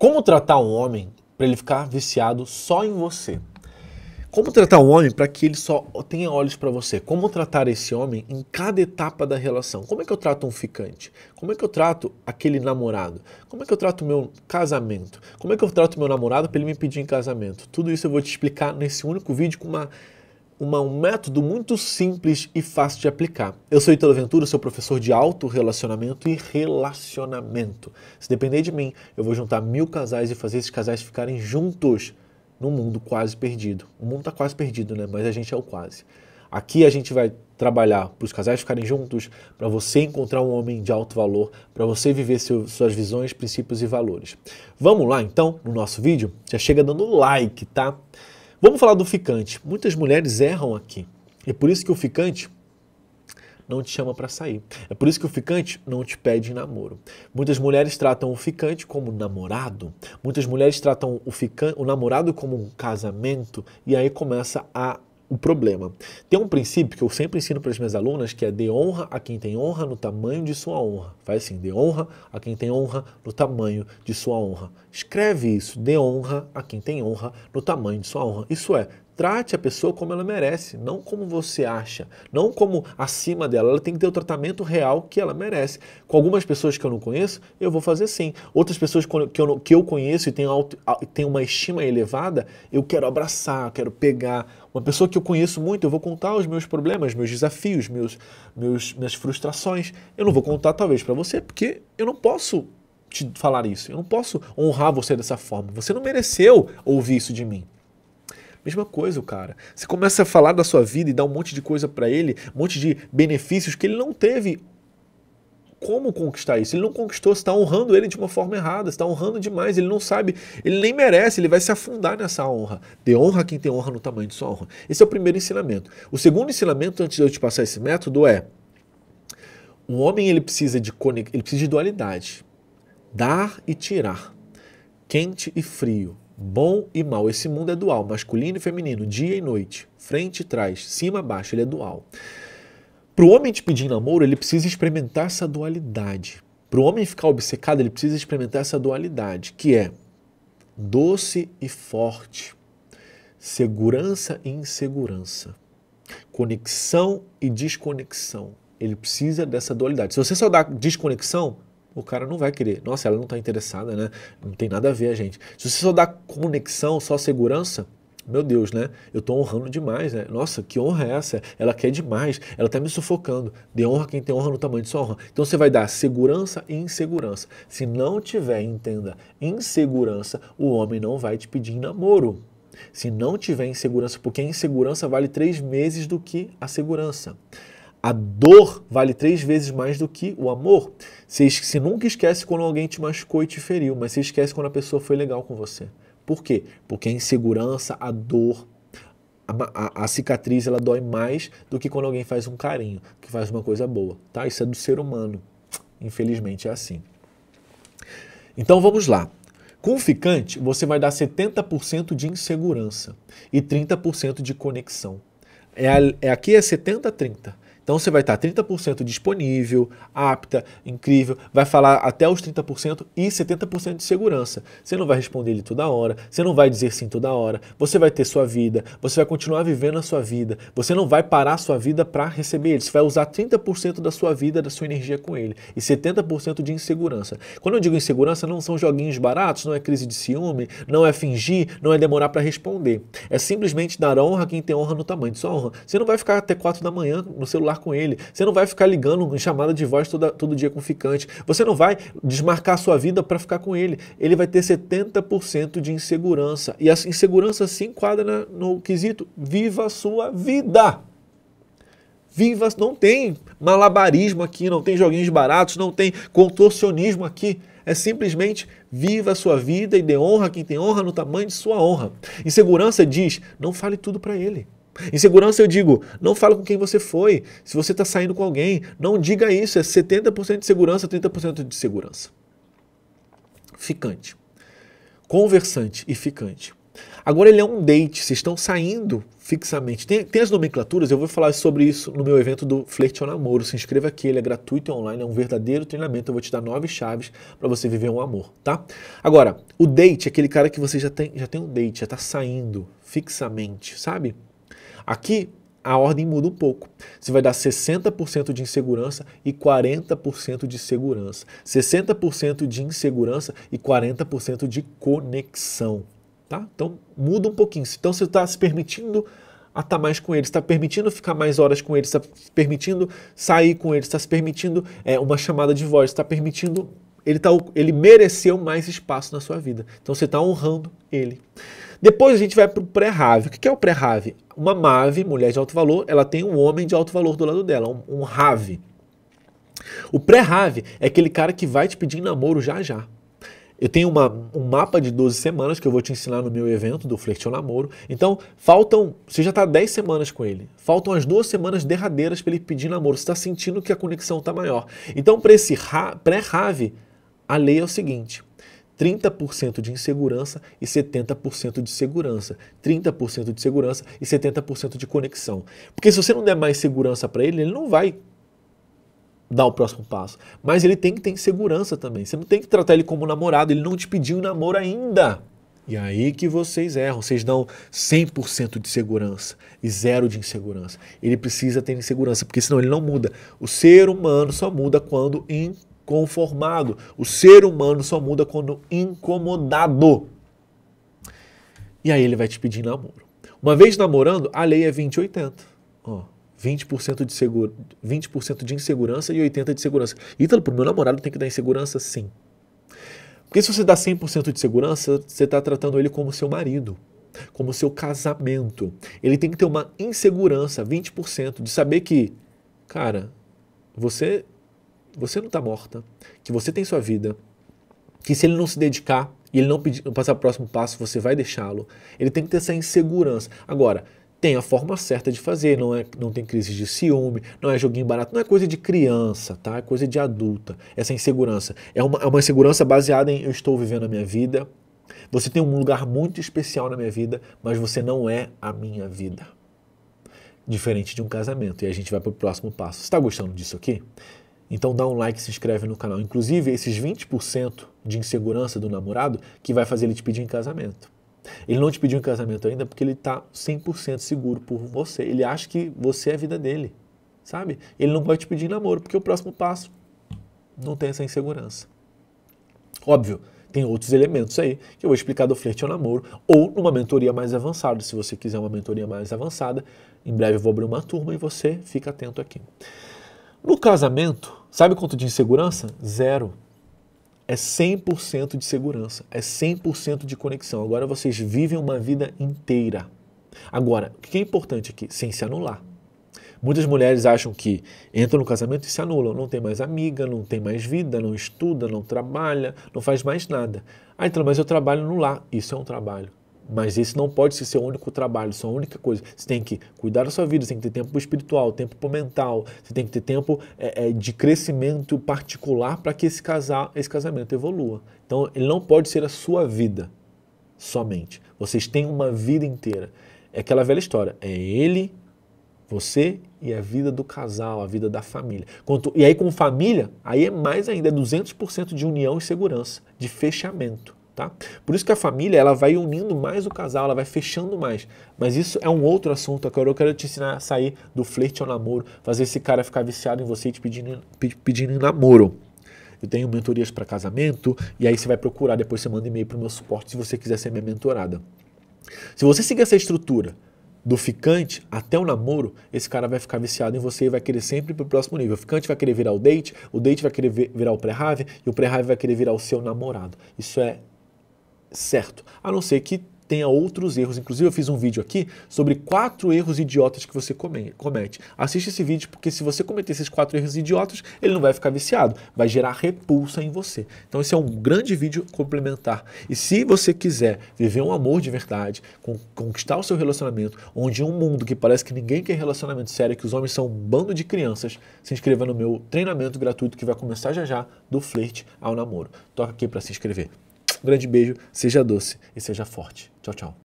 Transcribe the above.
Como tratar um homem para ele ficar viciado só em você? Como tratar um homem para que ele só tenha olhos para você? Como tratar esse homem em cada etapa da relação? Como é que eu trato um ficante? Como é que eu trato aquele namorado? Como é que eu trato meu casamento? Como é que eu trato meu namorado para ele me pedir em casamento? Tudo isso eu vou te explicar nesse único vídeo com uma uma, um método muito simples e fácil de aplicar. Eu sou Italo Ventura, seu professor de auto-relacionamento e relacionamento. Se depender de mim, eu vou juntar mil casais e fazer esses casais ficarem juntos num mundo quase perdido. O mundo está quase perdido, né? Mas a gente é o quase. Aqui a gente vai trabalhar para os casais ficarem juntos, para você encontrar um homem de alto valor, para você viver seu, suas visões, princípios e valores. Vamos lá então no nosso vídeo? Já chega dando like, tá? Vamos falar do ficante. Muitas mulheres erram aqui. É por isso que o ficante não te chama para sair. É por isso que o ficante não te pede namoro. Muitas mulheres tratam o ficante como namorado, muitas mulheres tratam o, ficante, o namorado como um casamento e aí começa a o problema. Tem um princípio que eu sempre ensino para as minhas alunas que é de honra a quem tem honra no tamanho de sua honra. Faz assim, de honra a quem tem honra no tamanho de sua honra. Escreve isso, de honra a quem tem honra no tamanho de sua honra. Isso é, trate a pessoa como ela merece, não como você acha, não como acima dela. Ela tem que ter o tratamento real que ela merece. Com algumas pessoas que eu não conheço, eu vou fazer sim. Outras pessoas que eu, não, que eu conheço e tenho, auto, tenho uma estima elevada, eu quero abraçar, eu quero pegar. Uma pessoa que eu conheço muito, eu vou contar os meus problemas, meus desafios, meus, meus minhas frustrações. Eu não vou contar, talvez, para você, porque eu não posso te falar isso. Eu não posso honrar você dessa forma. Você não mereceu ouvir isso de mim. Mesma coisa, o cara. Você começa a falar da sua vida e dar um monte de coisa para ele, um monte de benefícios que ele não teve como conquistar isso. Ele não conquistou, você está honrando ele de uma forma errada, você está honrando demais, ele não sabe, ele nem merece, ele vai se afundar nessa honra. Dê honra quem tem honra no tamanho de sua honra. Esse é o primeiro ensinamento. O segundo ensinamento, antes de eu te passar esse método, é um homem ele precisa de ele precisa de dualidade. Dar e tirar. Quente e frio. Bom e mal, esse mundo é dual, masculino e feminino, dia e noite, frente e trás, cima e baixo, ele é dual. Para o homem te pedir namoro, ele precisa experimentar essa dualidade. Para o homem ficar obcecado, ele precisa experimentar essa dualidade, que é doce e forte, segurança e insegurança, conexão e desconexão. Ele precisa dessa dualidade. Se você só dá desconexão, o cara não vai querer. Nossa, ela não está interessada, né? Não tem nada a ver a gente. Se você só dá conexão, só segurança, meu Deus, né? Eu estou honrando demais, né? Nossa, que honra é essa? Ela quer demais, ela está me sufocando. De honra quem tem honra no tamanho de sua honra. Então você vai dar segurança e insegurança. Se não tiver, entenda, insegurança, o homem não vai te pedir namoro. Se não tiver insegurança, porque a insegurança vale três meses do que a segurança. A dor vale três vezes mais do que o amor. Você, nunca esquece quando alguém te machucou e te feriu, mas você esquece quando a pessoa foi legal com você. Por quê? Porque a insegurança, a dor, a, a, a, cicatriz, ela dói mais do que quando alguém faz um carinho, que faz uma coisa boa, tá? Isso é do ser humano. Infelizmente é assim. Então vamos lá. Com o ficante, você vai dar 70% de insegurança e 30% de conexão. É, é aqui é 70 30. Então você vai estar 30% disponível, apta, incrível, vai falar até os 30% e 70% de segurança. Você não vai responder ele toda hora, você não vai dizer sim toda hora, você vai ter sua vida, você vai continuar vivendo a sua vida, você não vai parar a sua vida para receber ele, você vai usar 30% da sua vida, da sua energia com ele e 70% de insegurança. Quando eu digo insegurança, não são joguinhos baratos, não é crise de ciúme, não é fingir, não é demorar para responder. É simplesmente dar honra a quem tem honra no tamanho, sua honra. Você não vai ficar até 4 da manhã no celular com ele. Você não vai ficar ligando em chamada de voz toda, todo dia com ficante. Você não vai desmarcar sua vida para ficar com ele. Ele vai ter 70% de insegurança. E a insegurança se enquadra no quesito: viva a sua vida! Viva, não tem malabarismo aqui, não tem joguinhos baratos, não tem contorcionismo aqui. É simplesmente viva a sua vida e dê honra a quem tem honra no tamanho de sua honra. Insegurança diz: não fale tudo para ele. Insegurança eu digo, não fala com quem você foi. Se você está saindo com alguém, não diga isso. É 70% de segurança, 30% de segurança. Ficante. Conversante e ficante. Agora ele é um date, vocês estão saindo fixamente. Tem, tem as nomenclaturas, eu vou falar sobre isso no meu evento do Flerte ao Namoro. Se inscreva aqui, ele é gratuito e online, é um verdadeiro treinamento. Eu vou te dar nove chaves para você viver um amor, tá? Agora, o date é aquele cara que você já tem, já tem um date, já está saindo fixamente, sabe? Aqui a ordem muda um pouco. Você vai dar 60% de insegurança e 40% de segurança. 60% de insegurança e 40% de conexão. Tá? Então muda um pouquinho. Então você está se permitindo a estar tá mais com ele, está permitindo ficar mais horas com ele, está permitindo sair com ele, está se permitindo é, uma chamada de voz, está permitindo ele, tá, ele mereceu mais espaço na sua vida. Então você está honrando ele. Depois a gente vai para o pré-rave. O que é o pré-rave? Uma MAVE, mulher de alto valor, ela tem um homem de alto valor do lado dela, um, um O pré-rave é aquele cara que vai te pedir namoro já já. Eu tenho uma, um mapa de 12 semanas que eu vou te ensinar no meu evento do flexion ao Namoro. Então, faltam. Você já está 10 semanas com ele. Faltam as duas semanas derradeiras para ele pedir namoro. Você está sentindo que a conexão está maior. Então, para esse pré-rave, a lei é o seguinte: 30% de insegurança e 70% de segurança. 30% de segurança e 70% de conexão. Porque se você não der mais segurança para ele, ele não vai dar o próximo passo. Mas ele tem que ter segurança também. Você não tem que tratar ele como namorado, ele não te pediu um namoro ainda. E aí que vocês erram, vocês dão 100% de segurança e zero de insegurança. Ele precisa ter insegurança, porque senão ele não muda. O ser humano só muda quando conformado. O ser humano só muda quando incomodado. E aí ele vai te pedir namoro. Uma vez namorando, a lei é 20-80. Ó, 20%, de, segura, 20 de insegurança e 80% de segurança. Ítalo, pro meu namorado tem que dar insegurança? Sim. Porque se você dá 100% de segurança, você está tratando ele como seu marido, como seu casamento. Ele tem que ter uma insegurança, 20%, de saber que, cara, você você não está morta, que você tem sua vida, que se ele não se dedicar e ele não, pedir, não passar o próximo passo, você vai deixá-lo. Ele tem que ter essa insegurança. Agora, tem a forma certa de fazer, não, é, não tem crise de ciúme, não é joguinho barato, não é coisa de criança, tá? É coisa de adulta, essa insegurança. É uma, é uma insegurança baseada em eu estou vivendo a minha vida, você tem um lugar muito especial na minha vida, mas você não é a minha vida. Diferente de um casamento. E a gente vai para o próximo passo. Você está gostando disso aqui? Então dá um like, se inscreve no canal. Inclusive, esses 20% de insegurança do namorado que vai fazer ele te pedir em casamento. Ele não te pediu em casamento ainda porque ele está 100% seguro por você. Ele acha que você é a vida dele, sabe? Ele não vai te pedir namoro porque o próximo passo não tem essa insegurança. Óbvio, tem outros elementos aí que eu vou explicar do flerte ao namoro ou numa mentoria mais avançada. Se você quiser uma mentoria mais avançada, em breve eu vou abrir uma turma e você fica atento aqui. No casamento, Sabe quanto de insegurança? Zero. É 100% de segurança, é 100% de conexão. Agora vocês vivem uma vida inteira. Agora, o que é importante aqui? Sem se anular. Muitas mulheres acham que entram no casamento e se anulam, não tem mais amiga, não tem mais vida, não estuda, não trabalha, não faz mais nada. Ah, então, mas eu trabalho no lar. Isso é um trabalho. Mas esse não pode ser seu único trabalho, sua única coisa. Você tem que cuidar da sua vida, você tem que ter tempo espiritual, tempo mental, você tem que ter tempo é, é, de crescimento particular para que esse, casal, esse casamento evolua. Então, ele não pode ser a sua vida somente. Vocês têm uma vida inteira. É aquela velha história. É ele, você e a vida do casal, a vida da família. Quanto, e aí, com família, aí é mais ainda, é 200% de união e segurança, de fechamento tá? Por isso que a família ela vai unindo mais o casal, ela vai fechando mais. Mas isso é um outro assunto. Agora eu quero te ensinar a sair do flerte ao namoro, fazer esse cara ficar viciado em você e te pedindo, pedindo namoro. Eu tenho mentorias para casamento e aí você vai procurar depois você manda e-mail para o meu suporte se você quiser ser minha mentorada. Se você seguir essa estrutura do ficante até o namoro, esse cara vai ficar viciado em você e vai querer sempre pro próximo nível. O ficante vai querer virar o date, o date vai querer virar o pré-rave e o pré-rave vai querer virar o seu namorado. Isso é certo, a não ser que tenha outros erros. Inclusive, eu fiz um vídeo aqui sobre quatro erros idiotas que você comete. Assiste esse vídeo, porque se você cometer esses quatro erros idiotas, ele não vai ficar viciado, vai gerar repulsa em você. Então, esse é um grande vídeo complementar. E se você quiser viver um amor de verdade, conquistar o seu relacionamento, onde um mundo que parece que ninguém quer relacionamento sério, que os homens são um bando de crianças, se inscreva no meu treinamento gratuito que vai começar já já, do flerte ao namoro. Toca aqui para se inscrever. Um grande beijo, seja doce e seja forte. Tchau, tchau.